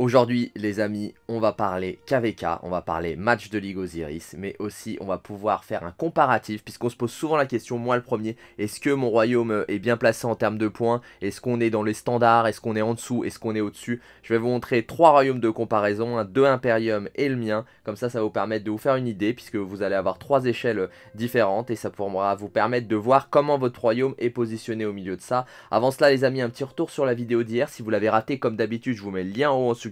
Aujourd'hui, les amis, on va parler KVK, on va parler match de Ligue Osiris, mais aussi on va pouvoir faire un comparatif, puisqu'on se pose souvent la question, moi le premier, est-ce que mon royaume euh, est bien placé en termes de points Est-ce qu'on est dans les standards Est-ce qu'on est en dessous Est-ce qu'on est au-dessus Je vais vous montrer trois royaumes de comparaison, 2 deux Imperium et le mien, comme ça, ça va vous permettre de vous faire une idée, puisque vous allez avoir trois échelles euh, différentes, et ça pourra vous permettre de voir comment votre royaume est positionné au milieu de ça. Avant cela, les amis, un petit retour sur la vidéo d'hier, si vous l'avez raté, comme d'habitude, je vous mets le lien en haut en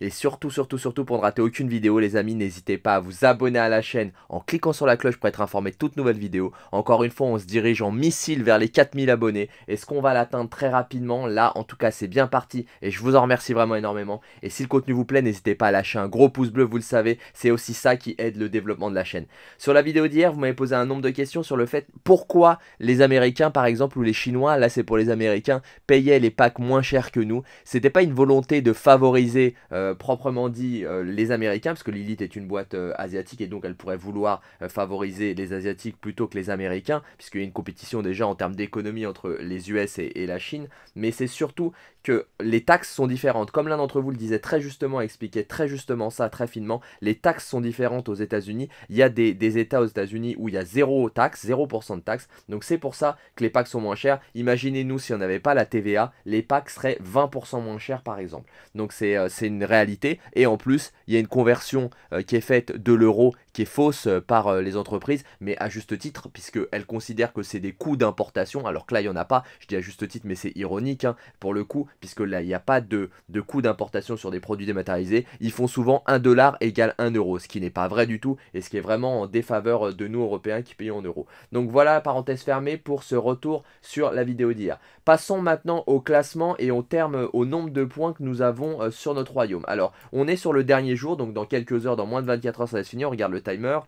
et surtout, surtout, surtout, pour ne rater aucune vidéo, les amis, n'hésitez pas à vous abonner à la chaîne en cliquant sur la cloche pour être informé de toutes nouvelles vidéos. Encore une fois, on se dirige en missile vers les 4000 abonnés. Est-ce qu'on va l'atteindre très rapidement Là, en tout cas, c'est bien parti et je vous en remercie vraiment énormément. Et si le contenu vous plaît, n'hésitez pas à lâcher un gros pouce bleu, vous le savez, c'est aussi ça qui aide le développement de la chaîne. Sur la vidéo d'hier, vous m'avez posé un nombre de questions sur le fait pourquoi les Américains, par exemple, ou les Chinois, là c'est pour les Américains, payaient les packs moins chers que nous. C'était pas une volonté de favoriser favoriser euh, proprement dit euh, les Américains, parce que Lilith est une boîte euh, asiatique et donc elle pourrait vouloir favoriser les Asiatiques plutôt que les Américains, puisqu'il y a une compétition déjà en termes d'économie entre les US et, la Chine, mais c'est surtout que les taxes sont différentes. Comme l'un d'entre vous le disait très justement, expliquait très justement ça très finement, les taxes sont différentes aux États-Unis. Il y a des, États aux États-Unis où il y a zéro taxe, 0% de taxes, Donc c'est pour ça que les packs sont moins chers. Imaginez-nous si on n'avait pas la TVA, les packs seraient 20% moins chers par exemple. Donc euh, c'est une réalité. Et en plus, il y a une conversion euh, qui est faite de l'euro qui est fausse euh, par euh, les entreprises, mais à juste titre, puisqu'elles considèrent que c'est des coûts d'importation, alors que là, il n'y en a pas. Je dis à juste titre, mais c'est ironique, hein, pour le coup, puisque là, il n'y a pas de, de coûts d'importation sur des produits dématérialisés. Ils font souvent 1 dollar égale 1 euro, ce qui n'est pas vrai du tout, et ce qui est vraiment en défaveur euh, de nous, Européens, qui payons en euros. Donc voilà, parenthèse fermée, pour ce retour sur la vidéo d'hier. Passons maintenant au classement et on terme au nombre de points que nous avons sur notre royaume. Alors, on est sur le dernier jour, donc dans quelques heures, dans moins de 24 heures, ça va se finir. On regarde le timer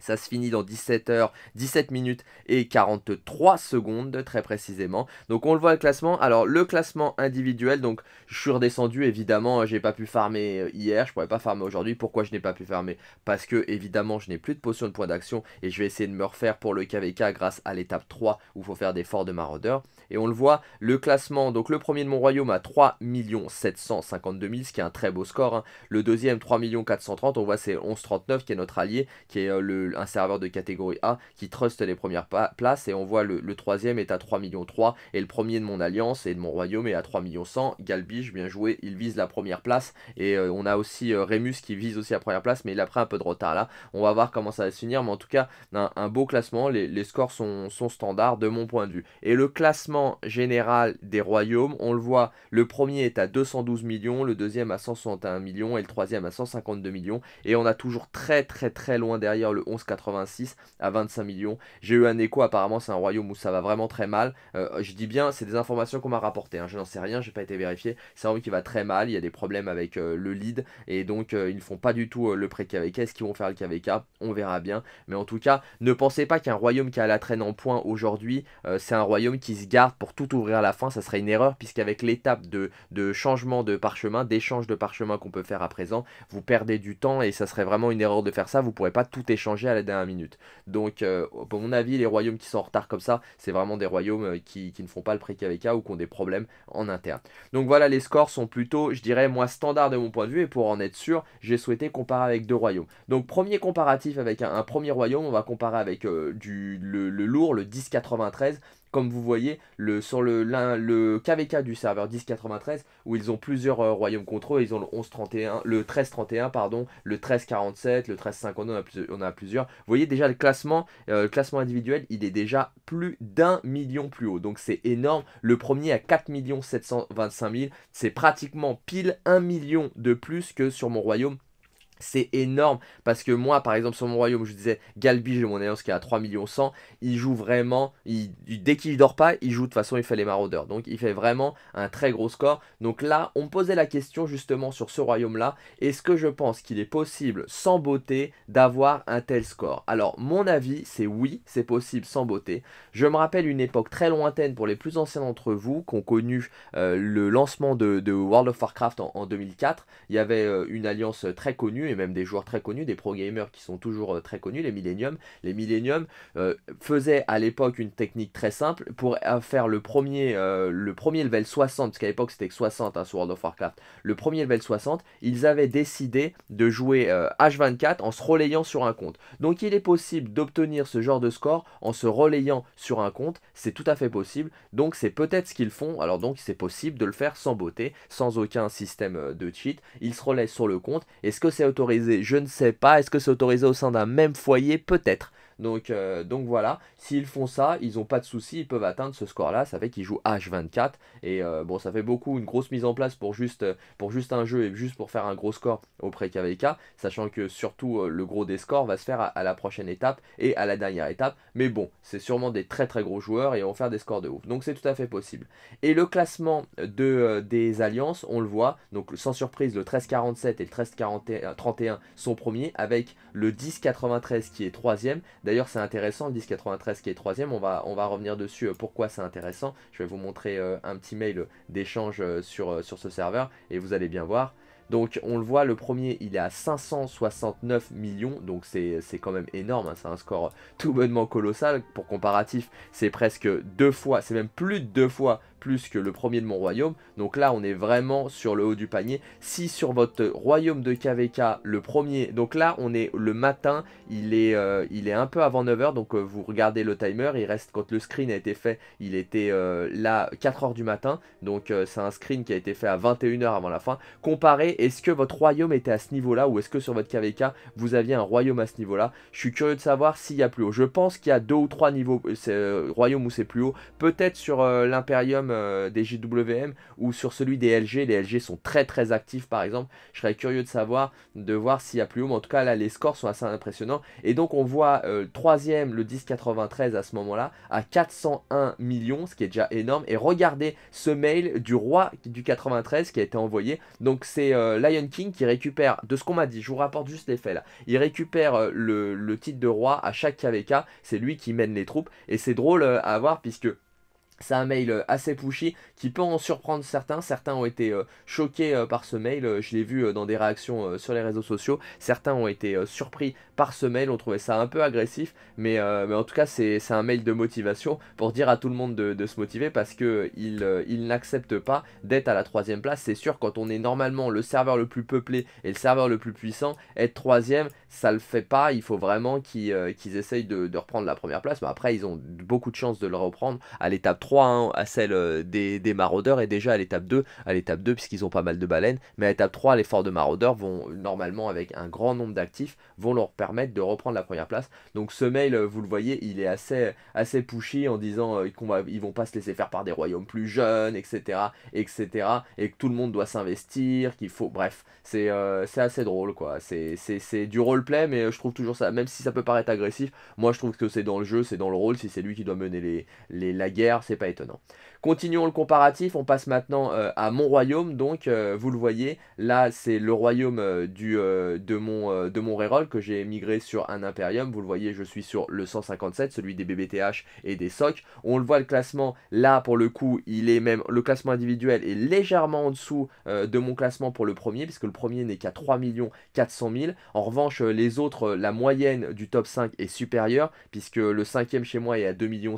ça se finit dans 17h, 17 minutes et 43 secondes très précisément. Donc on le voit le classement. Alors le classement individuel, donc je suis redescendu évidemment, euh, j'ai pas pu farmer euh, hier, je pourrais pas farmer aujourd'hui. Pourquoi je n'ai pas pu farmer Parce que évidemment je n'ai plus de potion de point d'action et je vais essayer de me refaire pour le KVK grâce à l'étape 3 où il faut faire des forts de maraudeur. Et on le voit, le classement, donc le premier de mon royaume à 3 752 000, ce qui est un très beau score. Hein. Le deuxième 3 430, on voit c'est 1139 qui est notre allié, qui est euh, le un serveur de catégorie A qui truste les premières places et on voit le, troisième est à 3 millions 3 et le premier de mon alliance et de mon royaume est à 3 millions 100. Galbige, bien joué, il vise la première place et euh, on a aussi euh, Remus qui vise aussi la première place mais il a pris un peu de retard là. On va voir comment ça va se finir mais en tout cas un, beau classement, les, scores sont, sont standards de mon point de vue. Et le classement général des royaumes, on le voit, le premier est à 212 millions, le deuxième à 161 millions et le troisième à 152 millions et on a toujours très très très loin derrière le 11 86 à 25 millions. J'ai eu un écho, apparemment, c'est un royaume où ça va vraiment très mal. Euh, je dis bien, c'est des informations qu'on m'a rapportées. Hein. Je n'en sais rien, je j'ai pas été vérifié. C'est un royaume qui va très mal. Il y a des problèmes avec euh, le lead et donc euh, ils ne font pas du tout le pré-KVK. Est-ce qu'ils vont faire le KVK On verra bien. Mais en tout cas, ne pensez pas qu'un royaume qui a la traîne en point aujourd'hui, c'est un royaume qui se garde pour tout ouvrir à la fin. Ça serait une erreur puisqu'avec l'étape de, changement de parchemin, d'échange de parchemin qu'on peut faire à présent, vous perdez du temps et ça serait vraiment une erreur de faire ça. Vous pourrez pas tout échanger à la dernière minute. Donc, euh, pour mon avis, les royaumes qui sont en retard comme ça, c'est vraiment des royaumes euh, qui, ne font pas le pré kvk ou qui ont des problèmes en interne. Donc voilà, les scores sont plutôt, je dirais, moins standard de mon point de vue. Et pour en être sûr, j'ai souhaité comparer avec deux royaumes. Donc, premier comparatif avec un, premier royaume, on va comparer avec euh, du, le, le lourd, le 1093 comme vous voyez, le, sur le, le KVK du serveur 1093, où ils ont plusieurs euh, royaumes contre ils ont le 1331, le 1331, pardon, le 1347, le on a, a plusieurs. Vous voyez déjà le classement, euh, classement individuel, il est déjà plus d'un million plus haut, donc c'est énorme. Le premier à 4 725 000, c'est pratiquement pile un million de plus que sur mon royaume c'est énorme parce que moi par exemple sur mon royaume je disais Galbi j'ai mon alliance qui est à 3 millions 100 il joue vraiment il, dès qu'il dort pas il joue de toute façon il fait les maraudeurs donc il fait vraiment un très gros score donc là on me posait la question justement sur ce royaume là est-ce que je pense qu'il est possible sans beauté d'avoir un tel score alors mon avis c'est oui c'est possible sans beauté je me rappelle une époque très lointaine pour les plus anciens d'entre vous qui ont connu euh, le lancement de, World of Warcraft en, 2004 il y avait euh, une alliance euh, très connue même des joueurs très connus, des pro gamers qui sont toujours euh, très connus, les Millennium. Les Millennium euh, faisaient à l'époque une technique très simple pour euh, faire le premier, le premier level 60, parce qu'à l'époque c'était que 60 hein, sur World of Warcraft. Le premier level 60, ils avaient décidé de jouer H24 en se relayant sur un compte. Donc il est possible d'obtenir ce genre de score en se relayant sur un compte, c'est tout à fait possible. Donc c'est peut-être ce qu'ils font, alors donc c'est possible de le faire sans beauté, sans aucun système de cheat. Ils se relaient sur le compte. Est-ce que c'est je ne sais pas. Est-ce que c'est autorisé au sein d'un même foyer Peut-être. Donc, euh, donc voilà, s'ils font ça, ils n'ont pas de soucis, ils peuvent atteindre ce score-là. Ça fait qu'ils jouent H24. Et euh, bon, ça fait beaucoup, une grosse mise en place pour juste, pour juste un jeu et juste pour faire un gros score auprès KVK. Sachant que surtout euh, le gros des scores va se faire à, la prochaine étape et à la dernière étape. Mais bon, c'est sûrement des très très gros joueurs et vont faire des scores de ouf. Donc c'est tout à fait possible. Et le classement de, des alliances, on le voit. Donc sans surprise, le 1347 et le 13-31 sont premiers avec le 1093 qui est troisième. D'ailleurs, c'est intéressant, le 1093 qui est troisième, on va, on va revenir dessus euh, pourquoi c'est intéressant. Je vais vous montrer euh, un petit mail d'échange euh, sur, ce serveur et vous allez bien voir. Donc on le voit, le premier il est à 569 millions, donc c'est quand même énorme, hein, c'est un score tout bonnement colossal. Pour comparatif, c'est presque deux fois, c'est même plus de deux fois plus que le premier de mon royaume. Donc là, on est vraiment sur le haut du panier. Si sur votre royaume de KVK, le premier... Donc là, on est le matin, il est, euh, il est un peu avant 9h, donc euh, vous regardez le timer, il reste, quand le screen a été fait, il était euh, là 4h du matin, donc c'est un screen qui a été fait à 21h avant la fin. Comparez, est-ce que votre royaume était à ce niveau-là, ou est-ce que sur votre KVK, vous aviez un royaume à ce niveau-là Je suis curieux de savoir s'il y a plus haut. Je pense qu'il y a deux ou trois niveaux, royaume où c'est plus haut. Peut-être sur l'impérium euh, des JWM ou sur celui des LG. Les LG sont très très actifs par exemple. Je serais curieux de savoir, de voir s'il y a plus haut. Mais en tout cas là, les scores sont assez impressionnants. Et donc on voit 3 euh, troisième le 1093 à ce moment-là à 401 millions, ce qui est déjà énorme. Et regardez ce mail du roi du 93 qui a été envoyé. Donc c'est euh, Lion King qui récupère, de ce qu'on m'a dit, je vous rapporte juste les faits là. Il récupère le, le titre de roi à chaque KVK. C'est lui qui mène les troupes. Et c'est drôle à voir puisque c'est un mail euh, assez pushy qui peut en surprendre certains. Certains ont été euh, choqués euh, par ce mail. Je l'ai vu dans des réactions sur les réseaux sociaux. Certains ont été surpris par ce mail, on trouvait ça un peu agressif. Mais, mais en tout cas, c'est un mail de motivation pour dire à tout le monde de, se motiver parce que il, il n'accepte pas d'être à la troisième place. C'est sûr, quand on est normalement le serveur le plus peuplé et le serveur le plus puissant, être troisième, ça le fait pas. Il faut vraiment qu'ils euh, essayent de, reprendre la première place. Mais après, ils ont beaucoup de chances de le reprendre à l'étape 3, hein, à celle euh, des, des, maraudeurs, et déjà à l'étape 2, à l'étape 2, puisqu'ils ont pas mal de baleines. Mais à l'étape 3, les forts de maraudeurs vont, normalement, avec un grand nombre d'actifs, vont leur permettre de reprendre la première place. Donc ce mail, euh, vous le voyez, il est assez, assez pushy en disant va ils vont pas se laisser faire par des royaumes plus jeunes, etc. etc. et que tout le monde doit s'investir, qu'il faut. Bref, c'est euh, assez drôle, quoi. C'est du rôle mais euh, je trouve toujours ça, même si ça peut paraître agressif, moi je trouve que c'est dans le jeu, c'est dans le rôle, si c'est lui qui doit mener les, les la guerre, c'est pas étonnant. Continuons le comparatif, on passe maintenant euh, à mon royaume, donc euh, vous le voyez, là c'est le royaume euh, du, de, mon, de que j'ai migré sur un Imperium, vous le voyez je suis sur le 157, celui des BBTH et des SOC, on le voit le classement, là pour le coup il est même, le classement individuel est légèrement en dessous de mon classement pour le premier, puisque le premier n'est qu'à 3 400 000, en revanche les autres, la moyenne du top 5 est supérieure, puisque le cinquième chez moi est à 2 millions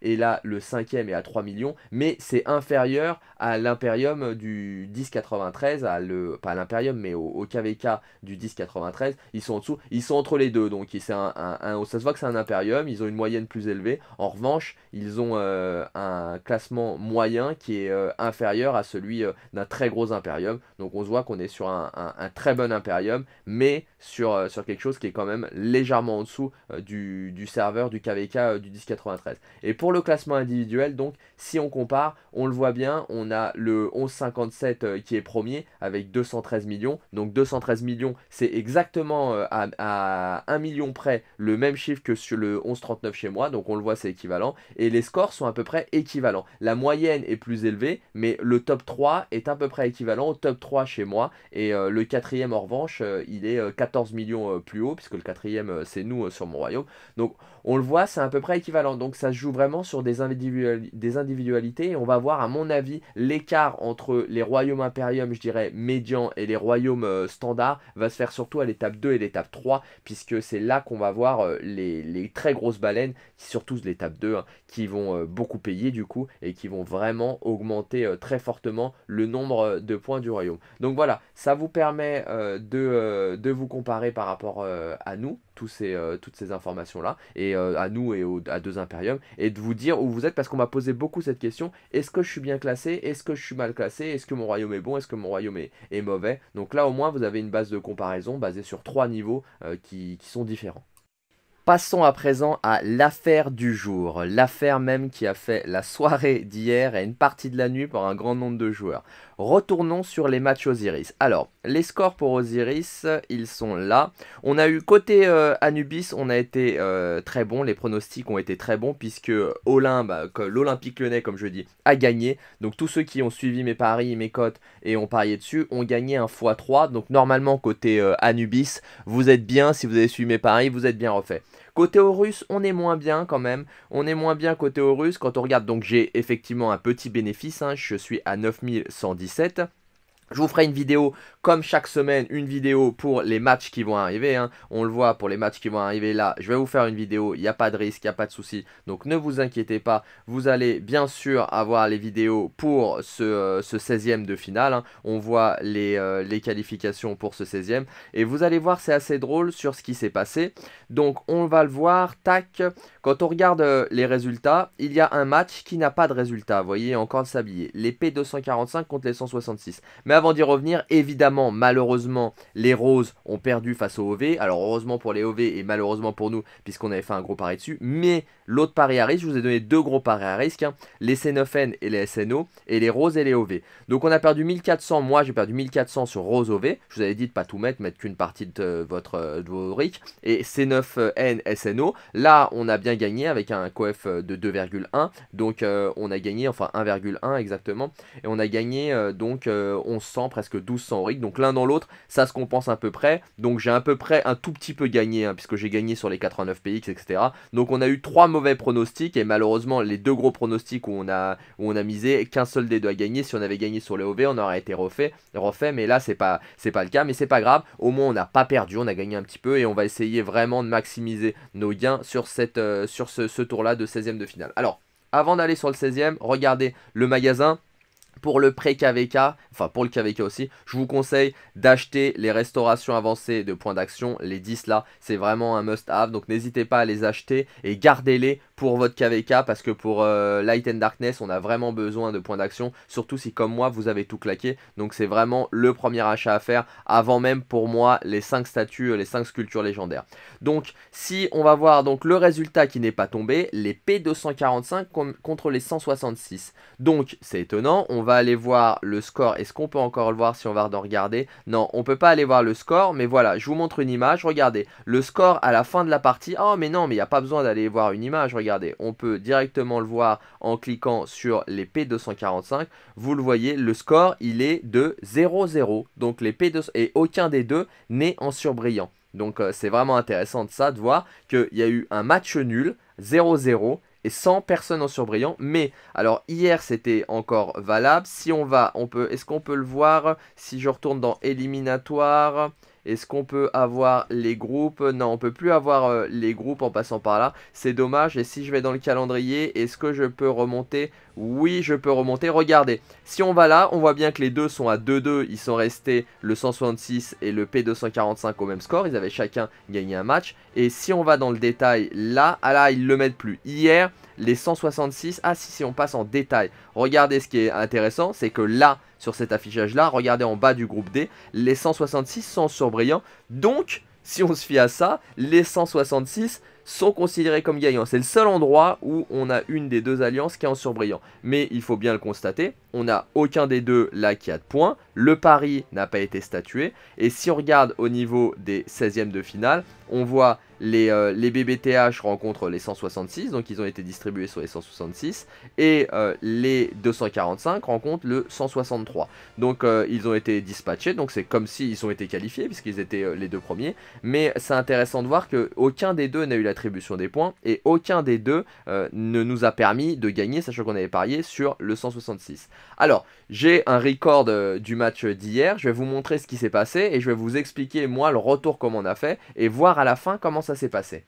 et là le cinquième est à 3 millions, mais c'est inférieur à l'Imperium du 1093, à le, pas à l'Imperium, mais au, KVK du 1093. Ils sont en dessous, ils sont entre les deux, donc c'est ça se voit que c'est un Imperium, ils ont une moyenne plus élevée. En revanche, ils ont euh, un classement moyen qui est euh, inférieur à celui euh, d'un très gros Imperium. Donc on se voit qu'on est sur un, très bon Imperium, mais sur, sur quelque chose qui est quand même légèrement en dessous du, du, serveur du KVK du 1093. Et pour le classement individuel, donc, si on compare, on le voit bien, on a le 11,57 euh, qui est premier avec 213 millions. Donc 213 millions, c'est exactement euh, à, 1 million près le même chiffre que sur le 11,39 chez moi. Donc on le voit, c'est équivalent. Et les scores sont à peu près équivalents. La moyenne est plus élevée, mais le top 3 est à peu près équivalent au top 3 chez moi. Et euh, le quatrième, en revanche, il est 14 millions plus haut, puisque le quatrième, c'est nous sur mon royaume. Donc on le voit, c'est à peu près équivalent. Donc ça se joue vraiment sur des, individuels des individualités on va voir, à mon avis, l'écart entre les royaumes impériums je dirais, médian et les royaumes euh, standard standards va se faire surtout à l'étape 2 et l'étape 3, puisque c'est là qu'on va voir euh, les, très grosses baleines, surtout l'étape 2, hein, qui vont euh, beaucoup payer du coup et qui vont vraiment augmenter très fortement le nombre de points du royaume. Donc voilà, ça vous permet de, vous comparer par rapport à nous ces, euh, toutes ces informations-là, et euh, à nous et aux, à deux impériums, et de vous dire où vous êtes, parce qu'on m'a posé beaucoup cette question, est-ce que je suis bien classé, est-ce que je suis mal classé, est-ce que mon royaume est bon, est-ce que mon royaume est, mauvais. Donc là au moins vous avez une base de comparaison basée sur trois niveaux euh, qui, qui sont différents. Passons à présent à l'affaire du jour, l'affaire même qui a fait la soirée d'hier et une partie de la nuit pour un grand nombre de joueurs. Retournons sur les matchs Osiris. Alors, les scores pour Osiris, ils sont là. On a eu côté euh, Anubis, on a été euh, très bon. Les pronostics ont été très bons puisque bah, l'Olympique lyonnais, comme je dis, a gagné. Donc tous ceux qui ont suivi mes paris, mes cotes et ont parié dessus ont gagné un x3. Donc normalement, côté euh, Anubis, vous êtes bien. Si vous avez suivi mes paris, vous êtes bien refait. Côté aux on est moins bien quand même. On est moins bien côté aux Quand on regarde, donc j'ai effectivement un petit bénéfice. Hein. je suis à 9117. Je vous ferai une vidéo, comme chaque semaine, une vidéo pour les matchs qui vont arriver. Hein. On le voit pour les matchs qui vont arriver là. Je vais vous faire une vidéo, il n'y a pas de risque, il n'y a pas de souci. Donc ne vous inquiétez pas, vous allez bien sûr avoir les vidéos pour ce, 16e euh, de finale. Hein. On voit les, euh, les, qualifications pour ce 16e. Et vous allez voir, c'est assez drôle sur ce qui s'est passé. Donc on va le voir, tac. Quand on regarde euh, les résultats, il y a un match qui n'a pas de résultat. Vous voyez, encore de s'habiller. Les P245 contre les 166. Mais avant d'y revenir, évidemment, malheureusement, les Roses ont perdu face au OV. Alors heureusement pour les OV et malheureusement pour nous, puisqu'on avait fait un gros pari dessus. Mais l'autre pari à risque, je vous ai donné deux gros paris à risque, hein. les C9N et les SNO, et les Roses et les OV. Donc on a perdu 1400, moi j'ai perdu 1400 sur Rose OV. Je vous avais dit de pas tout mettre, mettre qu'une partie de, euh, votre euh, de RIC. Et C9N, SNO, là on a bien gagné avec un coef euh, de 2,1. Donc on a gagné, enfin 1,1 exactement. Et on a gagné donc on 100, presque 1200 rig, Donc l'un dans l'autre, ça se compense à peu près. Donc j'ai à peu près un tout petit peu gagné, hein, puisque j'ai gagné sur les 89 PX, etc. Donc on a eu trois mauvais pronostics, et malheureusement, les deux gros pronostics où on a, on a misé, qu'un seul des deux a gagné. Si on avait gagné sur les OV, on aurait été refait, refait mais là, c'est pas, pas le cas. Mais c'est pas grave, au moins on n'a pas perdu, on a gagné un petit peu, et on va essayer vraiment de maximiser nos gains sur, cette, euh, sur ce, ce tour-là de 16ème de finale. Alors, avant d'aller sur le 16ème, regardez le magasin pour le pré-KVK, enfin pour le KVK aussi, je vous conseille d'acheter les restaurations avancées de points d'action, les 10 là, c'est vraiment un must-have, donc n'hésitez pas à les acheter et gardez-les pour votre KVK parce que pour euh, Light and Darkness on a vraiment besoin de points d'action surtout si comme moi vous avez tout claqué donc c'est vraiment le premier achat à faire avant même pour moi les 5 statues euh, les 5 sculptures légendaires donc si on va voir donc le résultat qui n'est pas tombé les P245 contre les 166 donc c'est étonnant on va aller voir le score est-ce qu'on peut encore le voir si on va regarder non on peut pas aller voir le score mais voilà je vous montre une image regardez le score à la fin de la partie oh mais non mais il n'y a pas besoin d'aller voir une image regardez on peut directement le voir en cliquant sur les P245. Vous le voyez, le score, il est de 0-0. Donc les P2 et aucun des deux n'est en surbrillant. Donc euh, c'est vraiment intéressant de ça, de voir qu'il y a eu un match nul, 0-0 et 100 personnes en surbrillant. Mais alors hier c'était encore valable. Si on va, on peut, est-ce qu'on peut le voir si je retourne dans éliminatoire est-ce qu'on peut avoir les groupes Non, on peut plus avoir euh, les groupes en passant par là. C'est dommage. Et si je vais dans le calendrier, est-ce que je peux remonter Oui, je peux remonter. Regardez, si on va là, on voit bien que les deux sont à 2-2. Ils sont restés le 166 et le P245 au même score. Ils avaient chacun gagné un match. Et si on va dans le détail là, ah là, ils le mettent plus. Hier, les 166. Ah si, si on passe en détail. Regardez ce qui est intéressant, c'est que là, sur cet affichage-là, regardez en bas du groupe D, les 166 sont surbrillants. Donc, si on se fie à ça, les 166 sont considérés comme gagnants. C'est le seul endroit où on a une des deux alliances qui est en surbrillant. Mais il faut bien le constater, on n'a aucun des deux là qui a de points. Le pari n'a pas été statué. Et si on regarde au niveau des 16e de finale, on voit les, BBTH euh, rencontrent les 166, donc ils ont été distribués sur les 166, et euh, les 245 rencontrent le 163. Donc euh, ils ont été dispatchés, donc c'est comme s'ils ont été qualifiés, puisqu'ils étaient les deux premiers, mais c'est intéressant de voir qu'aucun des deux n'a eu l'attribution des points, et aucun des deux ne nous a permis de gagner, sachant qu'on avait parié sur le 166. Alors, j'ai un record du match d'hier, je vais vous montrer ce qui s'est passé, et je vais vous expliquer moi le retour comme on a fait, et voir à la fin comment ça ça s'est passé.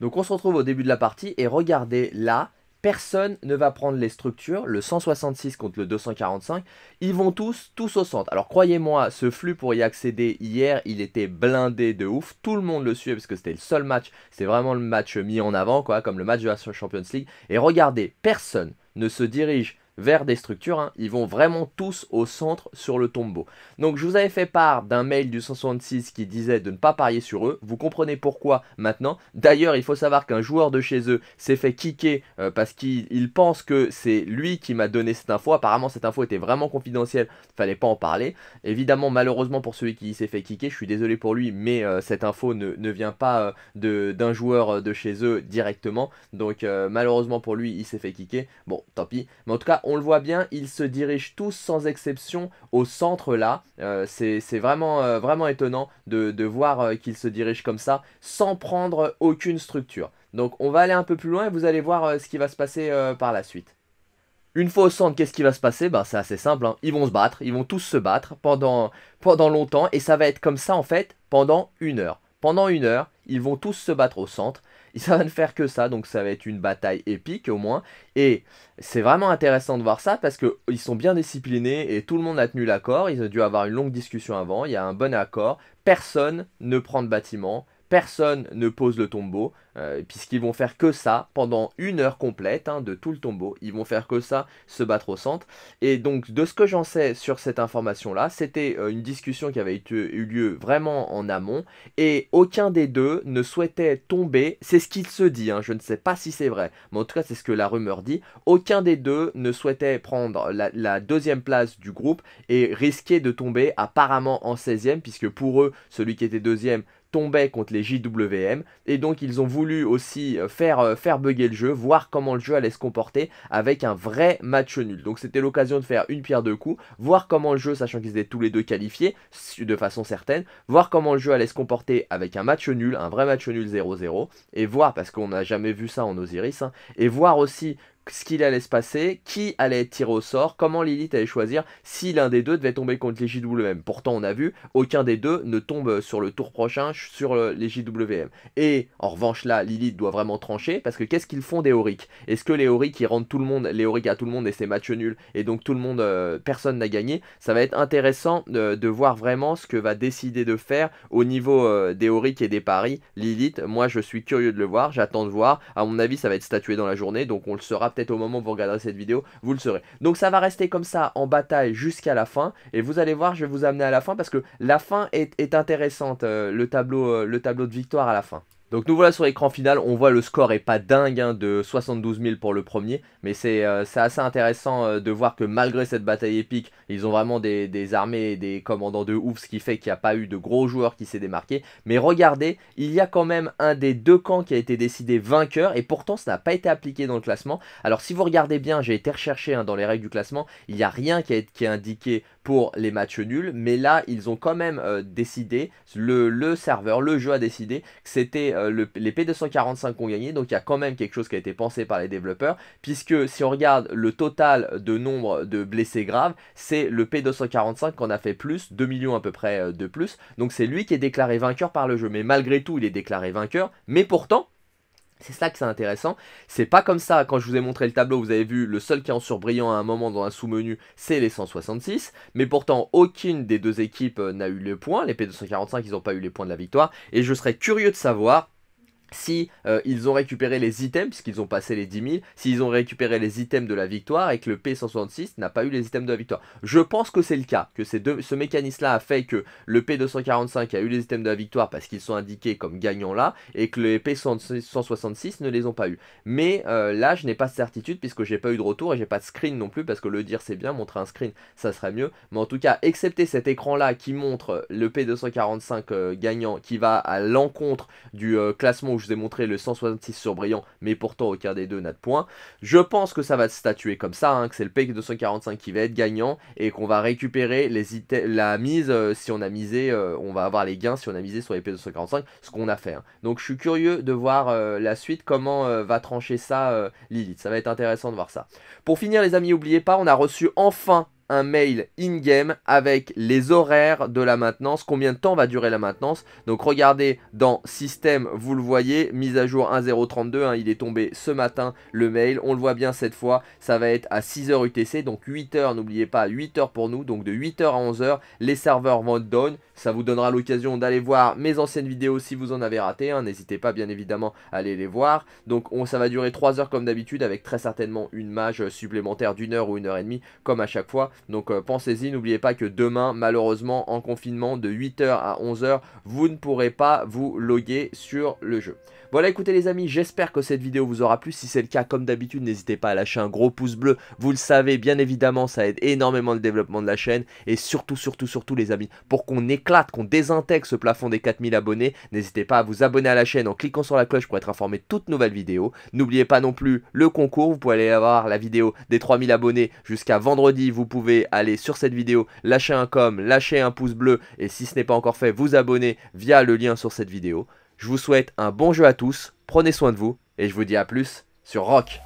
Donc on se retrouve au début de la partie et regardez là, personne ne va prendre les structures, le 166 contre le 245, ils vont tous, tous au centre. Alors croyez-moi, ce flux pour y accéder hier, il était blindé de ouf, tout le monde le suivait parce que c'était le seul match, c'est vraiment le match mis en avant, quoi, comme le match de la Champions League. Et regardez, personne ne se dirige vers des structures. Hein. Ils vont vraiment tous au centre sur le tombeau. Donc je vous avais fait part d'un mail du 166 qui disait de ne pas parier sur eux. Vous comprenez pourquoi maintenant. D'ailleurs, il faut savoir qu'un joueur de chez eux s'est fait kicker euh, parce qu'il pense que c'est lui qui m'a donné cette info. Apparemment, cette info était vraiment confidentielle. Fallait pas en parler. Évidemment, malheureusement pour celui qui s'est fait kicker, je suis désolé pour lui, mais euh, cette info ne, ne vient pas euh, de d'un joueur de chez eux directement. Donc malheureusement pour lui, il s'est fait kicker. Bon, tant pis. Mais en tout cas, on le voit bien, ils se dirigent tous sans exception au centre là. Euh, c'est vraiment, euh, vraiment étonnant de, voir euh, qu'ils se dirigent comme ça sans prendre aucune structure. Donc on va aller un peu plus loin et vous allez voir ce qui va se passer par la suite. Une fois au centre, qu'est-ce qui va se passer ben, C'est assez simple, hein. ils vont se battre, ils vont tous se battre pendant, pendant longtemps et ça va être comme ça en fait pendant une heure. Pendant une heure, ils vont tous se battre au centre ça va ne faire que ça, donc ça va être une bataille épique au moins. Et c'est vraiment intéressant de voir ça parce qu'ils sont bien disciplinés et tout le monde a tenu l'accord. Ils ont dû avoir une longue discussion avant, il y a un bon accord. Personne ne prend de bâtiment, personne ne pose le tombeau, euh, puisqu'ils vont faire que ça pendant une heure complète hein, de tout le tombeau. Ils vont faire que ça, se battre au centre. Et donc, de ce que j'en sais sur cette information-là, c'était euh, une discussion qui avait eu lieu vraiment en amont, et aucun des deux ne souhaitait tomber. C'est ce qu'il se dit, hein, je ne sais pas si c'est vrai, mais en tout cas, c'est ce que la rumeur dit. Aucun des deux ne souhaitait prendre la, deuxième place du groupe et risquer de tomber apparemment en 16 e puisque pour eux, celui qui était deuxième tombait contre les JWM et donc ils ont voulu aussi euh, faire, euh, faire bugger le jeu, voir comment le jeu allait se comporter avec un vrai match nul. Donc c'était l'occasion de faire une pierre deux coups, voir comment le jeu, sachant qu'ils étaient tous les deux qualifiés de façon certaine, voir comment le jeu allait se comporter avec un match nul, un vrai match nul 0-0 et voir, parce qu'on n'a jamais vu ça en Osiris, hein, et voir aussi ce qu'il allait se passer, qui allait tirer au sort, comment Lilith allait choisir si l'un des deux devait tomber contre les JWM. Pourtant, on a vu, aucun des deux ne tombe sur le tour prochain sur les JWM. Et en revanche, là, Lilith doit vraiment trancher parce que qu'est-ce qu'ils font des Est-ce que les Auric ils rendent tout le monde, les Auric à tout le monde et c'est match nul et donc tout le monde, euh, personne n'a gagné Ça va être intéressant de voir vraiment ce que va décider de faire au niveau euh, des et des paris. Lilith, moi je suis curieux de le voir, j'attends de voir. À mon avis, ça va être statué dans la journée donc on le saura peut-être au moment où vous regarderez cette vidéo, vous le saurez. Donc ça va rester comme ça en bataille jusqu'à la fin. Et vous allez voir, je vais vous amener à la fin parce que la fin est, intéressante, euh, le, tableau, euh, le tableau de victoire à la fin. Donc nous voilà sur l'écran final, on voit le score est pas dingue hein, de 72 000 pour le premier, mais c'est euh, assez intéressant euh, de voir que malgré cette bataille épique, ils ont vraiment des, armées et des commandants de ouf, ce qui fait qu'il n'y a pas eu de gros joueurs qui s'est démarqué. Mais regardez, il y a quand même un des deux camps qui a été décidé vainqueur, et pourtant ça n'a pas été appliqué dans le classement. Alors si vous regardez bien, j'ai été recherché hein, dans les règles du classement, il n'y a rien qui qui est indiqué pour les matchs nuls, mais là ils ont quand même euh, décidé, le, serveur, le jeu a décidé que c'était euh, les P245 qu'on gagnait, donc il y a quand même quelque chose qui a été pensé par les développeurs, puisque si on regarde le total de nombre de blessés graves, c'est le P245 qu'on a fait plus, 2 millions à peu près euh, de plus, donc c'est lui qui est déclaré vainqueur par le jeu, mais malgré tout il est déclaré vainqueur, mais pourtant c'est ça que c'est intéressant. C'est pas comme ça, quand je vous ai montré le tableau, vous avez vu, le seul qui est en surbrillant à un moment dans un sous-menu, c'est les 166. Mais pourtant, aucune des deux équipes euh, n'a eu le point. Les P245, ils n'ont pas eu les points de la victoire. Et je serais curieux de savoir si euh, ils ont récupéré les items, puisqu'ils ont passé les 10 000, s'ils ont récupéré les items de la victoire et que le P166 n'a pas eu les items de la victoire. Je pense que c'est le cas, que ces deux, ce mécanisme-là a fait que le P245 a eu les items de la victoire parce qu'ils sont indiqués comme gagnants là, et que le P166 ne les ont pas eu. Mais euh, là, je n'ai pas de certitude puisque j'ai pas eu de retour et j'ai pas de screen non plus, parce que le dire c'est bien, montrer un screen ça serait mieux. Mais en tout cas, excepté cet écran-là qui montre le P245 euh, gagnant qui va à l'encontre du classement où je vous ai montré le 166 sur brillant, mais pourtant aucun des deux n'a de points. Je pense que ça va se statuer comme ça, hein, que c'est le P245 qui va être gagnant et qu'on va récupérer la mise euh, si on a misé, euh, on va avoir les gains si on a misé sur les P245, ce qu'on a fait. Hein. Donc je suis curieux de voir euh, la suite, comment va trancher ça Lilith, ça va être intéressant de voir ça. Pour finir les amis, n'oubliez pas, on a reçu enfin un mail in-game avec les horaires de la maintenance, combien de temps va durer la maintenance. Donc regardez dans système, vous le voyez, mise à jour 1.032, hein, il est tombé ce matin le mail, on le voit bien cette fois, ça va être à 6h UTC, donc 8h, n'oubliez pas, 8h pour nous, donc de 8h à 11h, les serveurs vont down, ça vous donnera l'occasion d'aller voir mes anciennes vidéos si vous en avez raté, hein. n'hésitez pas bien évidemment à aller les voir, donc on, ça va durer 3 heures comme d'habitude avec très certainement une mage supplémentaire d'une heure ou une heure et demie comme à chaque fois, donc euh, pensez-y, n'oubliez pas que demain, malheureusement, en confinement de 8h à 11h, vous ne pourrez pas vous loguer sur le jeu. Voilà, écoutez les amis, j'espère que cette vidéo vous aura plu. Si c'est le cas, comme d'habitude, n'hésitez pas à lâcher un gros pouce bleu. Vous le savez, bien évidemment, ça aide énormément le développement de la chaîne. Et surtout, surtout, surtout les amis, pour qu'on éclate, qu'on désintègre ce plafond des 4000 abonnés, n'hésitez pas à vous abonner à la chaîne en cliquant sur la cloche pour être informé de toutes nouvelles vidéos. N'oubliez pas non plus le concours, vous pouvez aller avoir la vidéo des 3000 abonnés jusqu'à vendredi. Vous pouvez aller sur cette vidéo, lâcher un com, lâcher un pouce bleu et si ce n'est pas encore fait, vous abonner via le lien sur cette vidéo. Je vous souhaite un bon jeu à tous, prenez soin de vous, et je vous dis à plus sur Rock.